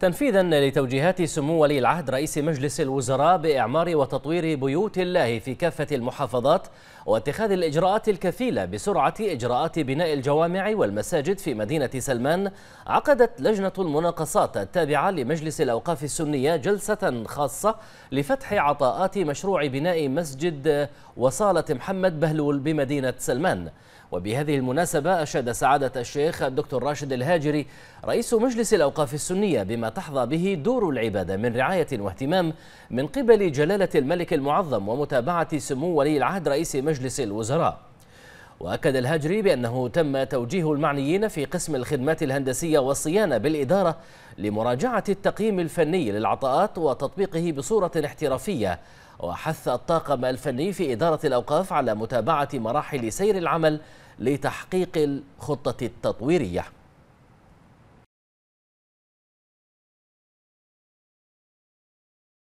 تنفيذا لتوجيهات سمو ولي العهد رئيس مجلس الوزراء بإعمار وتطوير بيوت الله في كافة المحافظات واتخاذ الإجراءات الكفيلة بسرعة إجراءات بناء الجوامع والمساجد في مدينة سلمان عقدت لجنة المناقصات التابعة لمجلس الأوقاف السنية جلسة خاصة لفتح عطاءات مشروع بناء مسجد وصالة محمد بهلول بمدينة سلمان وبهذه المناسبة أشاد سعادة الشيخ الدكتور راشد الهاجري رئيس مجلس الأوقاف السنية بما تحظى به دور العبادة من رعاية واهتمام من قبل جلالة الملك المعظم ومتابعة سمو ولي العهد رئيس مجلس الوزراء وأكد الهجري بأنه تم توجيه المعنيين في قسم الخدمات الهندسية والصيانة بالإدارة لمراجعة التقييم الفني للعطاءات وتطبيقه بصورة احترافية وحث الطاقم الفني في إدارة الأوقاف على متابعة مراحل سير العمل لتحقيق الخطة التطويرية